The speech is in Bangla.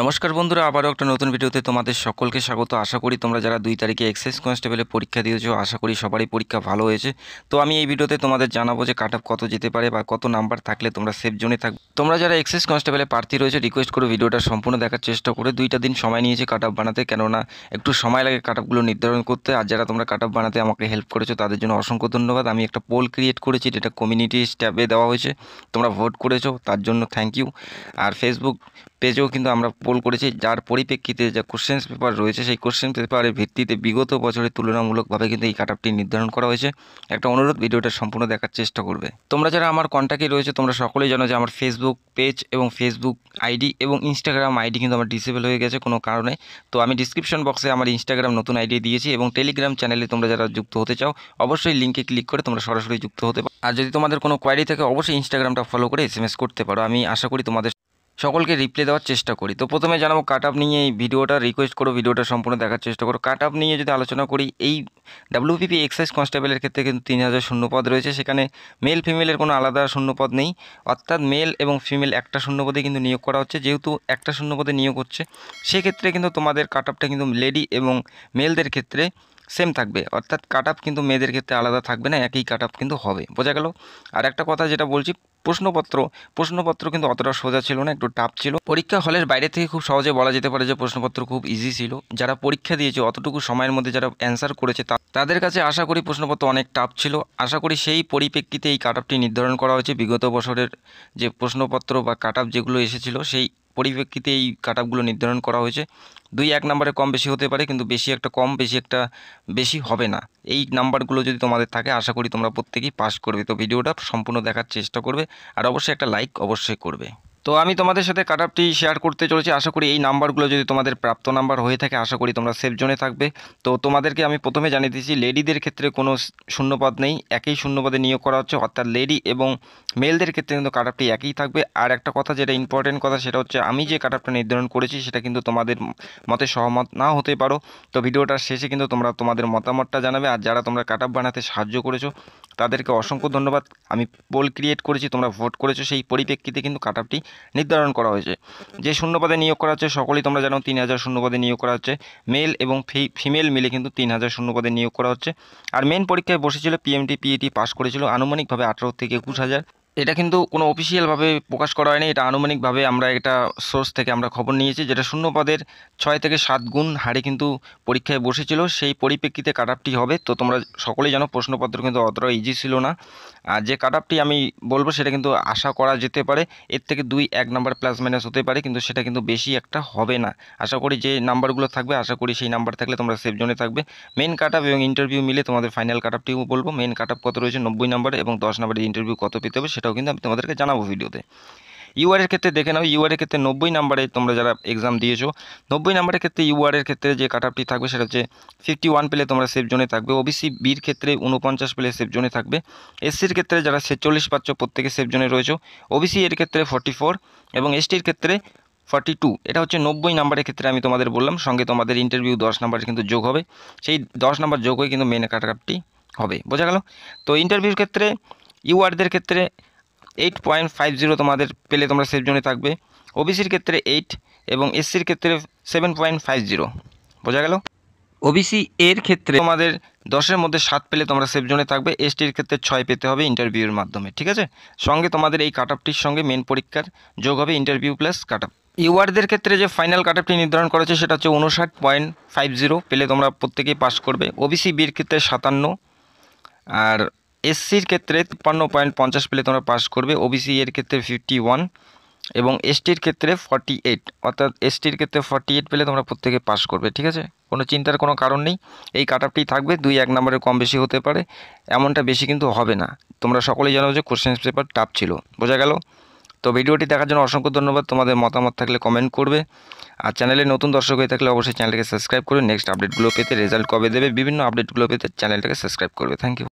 নমস্কার বন্ধুরা আবারও একটা নতুন ভিডিওতে তোমাদের সকলকে স্বাগত আশা করি তোমরা যারা দুই তারিখে এক্সাইজ কনস্টেবলে পরীক্ষা দিয়েছো আশা করি সবারই পরীক্ষা ভালো হয়েছে তো আমি এই ভিডিওতে তোমাদের জানাবো যে কাট কত যেতে পারে বা কত নাম্বার থাকলে তোমরা সেফ জোনে থাকবে তোমরা যারা এক্সাইজ কনস্টেবলে প্রার্থী রয়েছে রিকোয়েস্ট করে ভিডিওটা সম্পূর্ণ দেখার চেষ্টা করে দুইটা দিন সময় নিয়েছে কাট বানাতে কেননা একটু সময় লাগে কাট নির্ধারণ করতে আর যারা তোমরা কাট বানাতে আমাকে হেল্প করেছো তাদের জন্য অসংখ্য ধন্যবাদ আমি একটা পোল ক্রিয়েট করেছি যেটা কমিউনিটি স্ট্যাবে দেওয়া হয়েছে তোমরা ভোট করেছো তার জন্য থ্যাংক ইউ আর ফেসবুক পেজেও কিন্তু আমরা পোল করেছি যার পরিপ্রেক্ষিতে যা কোশ্চেন পেপার রয়েছে সেই কোশ্চেন পেপারের ভিত্তিতে বিগত বছরের তুলনামূলকভাবে কিন্তু এই কাট আপটি নির্ধারণ করা হয়েছে একটা অনুরোধ ভিডিওটা সম্পূর্ণ দেখার চেষ্টা করবে তোমরা যারা আমার কন্ট্যাক্টে রয়েছে তোমরা সকলেই জানো যে আমার ফেসবুক পেজ এবং ফেসবুক আইডি এবং ইনস্টাগ্রাম আইডি কিন্তু আমার ডিসেবল হয়ে গেছে কোনো কারণে তো আমি ডিসক্রিপশন বক্সে আমার ইনস্টাগ্রাম নতুন আইডি দিয়েছি এবং টেলিগ্রাম চ্যানেলে তোমরা যারা যুক্ত হতে চাও অবশ্যই লিঙ্কে ক্লিক করে তোমরা সরাসরি যুক্ত হতে পারো আর যদি তোমাদের কোনো কোয়ারি থাকে অবশ্যই ইনস্টাগ্রামটা ফলো করে এস করতে পারো আমি আশা করি তোমাদের সকলকে রিপ্লে দেওয়ার চেষ্টা করি তো প্রথমে জানাবো কাট আপ নিয়ে এই ভিডিওটা রিকোয়েস্ট করো ভিডিওটা সম্পূর্ণ দেখার চেষ্টা করো কাট আপ নিয়ে যদি আলোচনা করি এই ডাব্লিউপিপি এক্সাইজ কনস্টেবলের ক্ষেত্রে কিন্তু তিন হাজার শূন্যপদ রয়েছে সেখানে মেল ফিমেলের কোনো আলাদা শূন্যপদ নেই অর্থাৎ মেল এবং ফিমেল একটা শূন্যপদে কিন্তু নিয়োগ করা হচ্ছে যেহেতু একটা শূন্যপদে নিয়োগ হচ্ছে সেক্ষেত্রে কিন্তু তোমাদের কাট আপটা কিন্তু লেডি এবং মেলদের ক্ষেত্রে সেম থাকবে অর্থাৎ কাট কিন্তু মেয়েদের ক্ষেত্রে আলাদা থাকবে না একই কাট কিন্তু হবে বোঝা গেল আর একটা কথা যেটা বলছি প্রশ্নপত্র প্রশ্নপত্র কিন্তু অতটা সোজা ছিল না একটু টাফ ছিল পরীক্ষা হলের বাইরে থেকে খুব সহজে বলা যেতে পারে যে প্রশ্নপত্র খুব ইজি ছিল যারা পরীক্ষা দিয়েছে অতটুকু সময়ের মধ্যে যারা অ্যান্সার করেছে তাদের কাছে আশা করি প্রশ্নপত্র অনেক টাফ ছিল আশা করি সেই পরিপ্রেক্ষিতে এই কাট নির্ধারণ করা হয়েছে বিগত বছরের যে প্রশ্নপত্র বা কাট যেগুলো এসেছিল সেই পরিপ্রেক্ষিতে এই কাট নির্ধারণ করা হয়েছে দুই এক নাম্বারে কম বেশি হতে পারে কিন্তু বেশি একটা কম বেশি একটা বেশি হবে না এই নাম্বারগুলো যদি তোমাদের থাকে আশা করি তোমরা প্রত্যেকেই পাস করবে তো ভিডিওটা সম্পূর্ণ দেখার চেষ্টা করবে আর অবশ্যই একটা লাইক অবশ্যই করবে তো আমি তোমাদের সাথে কাটআপটি শেয়ার করতে চলেছি আশা করি এই নাম্বারগুলো যদি তোমাদের প্রাপ্ত নাম্বার হয়ে থাকে আশা করি তোমরা সেফ জোনে থাকবে তো তোমাদেরকে আমি প্রথমে জানিয়ে দিচ্ছি লেডিদের ক্ষেত্রে কোনো শূন্যপদ নেই একই শূন্যপদে নিয়োগ করা হচ্ছে অর্থাৎ লেডি এবং মেলদের ক্ষেত্রে কিন্তু কাটআপটি একই থাকবে আর একটা কথা যেটা ইম্পর্টেন্ট কথা সেটা হচ্ছে আমি যে কাটআপটা নির্ধারণ করেছি সেটা কিন্তু তোমাদের মতে সহমত না হতে পারো তো ভিডিওটার শেষে কিন্তু তোমরা তোমাদের মতামতটা জানাবে আর যারা তোমরা কাটআপ বানাতে সাহায্য করেছো তাদেরকে অসংখ্য ধন্যবাদ আমি পোল ক্রিয়েট করেছি তোমরা ভোট করেছো সেই পরিপ্রেক্ষিতে কিন্তু কাটআপটি নির্ধারণ করা হয়েছে যে শূন্যপদে নিয়োগ করা হচ্ছে সকলেই তোমরা জানো তিন হাজার শূন্যপদে নিয়োগ করা হচ্ছে মেল এবং ফিমেল মিলে কিন্তু তিন হাজার শূন্যপদে নিয়োগ করা হচ্ছে আর মেন পরীক্ষায় বসেছিল পিএমটি পিএটি পাস করেছিল আনুমানিকভাবে আঠারো থেকে একুশ হাজার এটা কিন্তু কোনো অফিসিয়ালভাবে প্রকাশ করা হয়নি এটা আনুমানিকভাবে আমরা এটা সোর্স থেকে আমরা খবর নিয়েছি যেটা শূন্যপদের ছয় থেকে সাত গুণ হারে কিন্তু পরীক্ষায় বসেছিল সেই পরিপ্রেক্ষিতে কাটআপটি হবে তো তোমরা সকলেই জানো প্রশ্নপত্র কিন্তু অতটা ইজি ছিল না আর যে কাটআপটি আমি বলবো সেটা কিন্তু আশা করা যেতে পারে এর থেকে দুই এক নাম্বার প্লাস মাইনাস হতে পারে কিন্তু সেটা কিন্তু বেশি একটা হবে না আশা করি যে নাম্বারগুলো থাকবে আশা করি সেই নাম্বার থাকলে তোমরা সেফ জোনে থাকবে মেন কাট এবং ইন্টারভিউ মিলে তোমাদের ফাইনাল কাটআপটিও বলবো মেন কাট কত রয়েছে নব্বই নাম্বার এবং দশ নাম্বারের ইন্টারভিউ কত পেতে হবে সেটা সেটাও কিন্তু আমি তোমাদেরকে জানাবো ভিডিওতে ইউআরের ক্ষেত্রে দেখে নাও ইউআরের ক্ষেত্রে নব্বই নাম্বারে তোমরা যারা এক্সাম দিয়েছো নব্বই নাম্বারের ক্ষেত্রে ইউআরের ক্ষেত্রে যে কাট আপটি থাকবে সেটা হচ্ছে ফিফটি ওয়ান পেলে তোমরা সেফ জোনে থাকবে ওবিসি বির ক্ষেত্রে উনপঞ্চাশ পেলে সেফ জোনে থাকবে এসসির ক্ষেত্রে যারা ছেচল্লিশ পাচ্ছ প্রত্যেকে সেফ জোনে রয়েছে ওবিসি এর ক্ষেত্রে ফর্টি ফোর এবং এসটির ক্ষেত্রে ফর্টি টু এটা হচ্ছে নব্বই নাম্বারের ক্ষেত্রে আমি তোমাদের বললাম সঙ্গে তোমাদের ইন্টারভিউ দশ নাম্বার কিন্তু যোগ হবে সেই দশ নাম্বার যোগ হয়ে কিন্তু মেন কাট আপটি হবে বোঝা গেল তো ইন্টারভিউর ক্ষেত্রে ইউআরদের ক্ষেত্রে এইট পয়েন্ট ফাইভ জিরো তোমাদের পেলে তোমরা সেফ জোনে থাকবে ওবিসির ক্ষেত্রে এইট এবং এসসির ক্ষেত্রে সেভেন পয়েন্ট ফাইভ জিরো বোঝা গেল ওবিসি এর ক্ষেত্রে তোমাদের দশের মধ্যে সাত পেলে তোমরা সেফ জোনে থাকবে এসটির ক্ষেত্রে ছয় পেতে হবে ইন্টারভিউর মাধ্যমে ঠিক আছে সঙ্গে তোমাদের এই কাট আপটির সঙ্গে মেন পরীক্ষার যোগ হবে ইন্টারভিউ প্লাস কাট আপ ইউআরদের ক্ষেত্রে যে ফাইনাল কাট আপটি নির্ধারণ করেছে সেটা হচ্ছে উনষাট পয়েন্ট ফাইভ জিরো পেলে তোমরা প্রত্যেকেই পাস করবে ওবিসি বির ক্ষেত্রে সাতান্ন আর এসসির ক্ষেত্রে তিপ্পান্ন পয়েন্ট পঞ্চাশ পেলে তোমরা পাস করবে ওবিসি এর ক্ষেত্রে ফিফটি ওয়ান এবং এসটির ক্ষেত্রে ফর্টি এইট অর্থাৎ এসটির ক্ষেত্রে ফর্টি এইট পেলে তোমরা প্রত্যেকে পাস করবে ঠিক আছে কোনো চিন্তার কোনো কারণ নেই এই কাট থাকবে দুই এক নম্বরে কম বেশি হতে পারে এমনটা বেশি কিন্তু হবে না তোমরা সকলেই জানো যে কোশ্চেন পেপার টাফ ছিল বোঝা গেল তো ভিডিওটি দেখার জন্য অসংখ্য ধন্যবাদ তোমাদের মতামত থাকলে কমেন্ট করবে আর চ্যানেলে নতুন দর্শক হয়ে থাকলে অবশ্যই চ্যানেলকে সাবস্ক্রাইব করবে নেক্সট আপডেটগুলো পেতে রেজাল্ট কবে দেবে বিভিন্ন আপডেটগুলো পেতে চ্যানেলটাকে সাবস্ক্রাইব করবে থ্যাংক ইউ